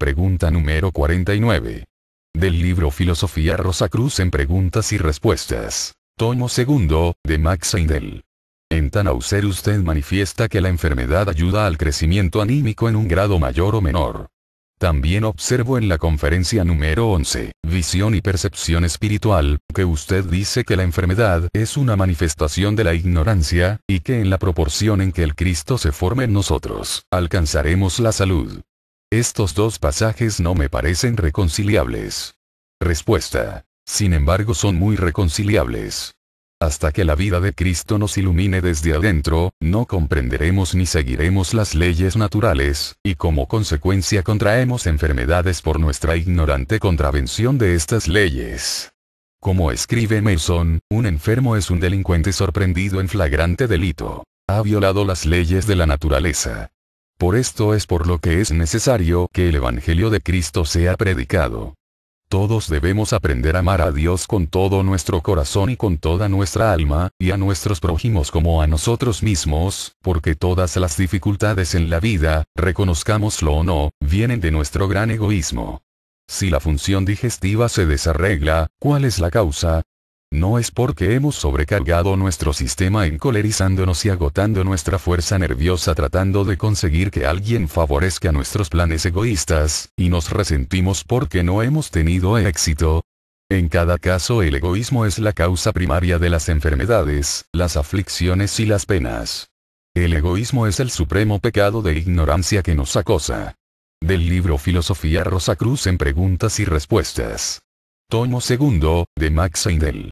Pregunta número 49. Del libro Filosofía Rosa Cruz en Preguntas y Respuestas. Tomo segundo, de Max Heindel. En Tanauser usted manifiesta que la enfermedad ayuda al crecimiento anímico en un grado mayor o menor. También observo en la conferencia número 11, Visión y Percepción Espiritual, que usted dice que la enfermedad es una manifestación de la ignorancia, y que en la proporción en que el Cristo se forme en nosotros, alcanzaremos la salud. Estos dos pasajes no me parecen reconciliables. Respuesta. Sin embargo son muy reconciliables. Hasta que la vida de Cristo nos ilumine desde adentro, no comprenderemos ni seguiremos las leyes naturales, y como consecuencia contraemos enfermedades por nuestra ignorante contravención de estas leyes. Como escribe Mason, un enfermo es un delincuente sorprendido en flagrante delito. Ha violado las leyes de la naturaleza. Por esto es por lo que es necesario que el Evangelio de Cristo sea predicado. Todos debemos aprender a amar a Dios con todo nuestro corazón y con toda nuestra alma, y a nuestros prójimos como a nosotros mismos, porque todas las dificultades en la vida, reconozcámoslo o no, vienen de nuestro gran egoísmo. Si la función digestiva se desarregla, ¿cuál es la causa? No es porque hemos sobrecargado nuestro sistema encolerizándonos y agotando nuestra fuerza nerviosa tratando de conseguir que alguien favorezca nuestros planes egoístas, y nos resentimos porque no hemos tenido éxito, en cada caso el egoísmo es la causa primaria de las enfermedades, las aflicciones y las penas. El egoísmo es el supremo pecado de ignorancia que nos acosa. Del libro Filosofía Rosa Cruz en Preguntas y Respuestas. Tomo segundo, de Max Heindel.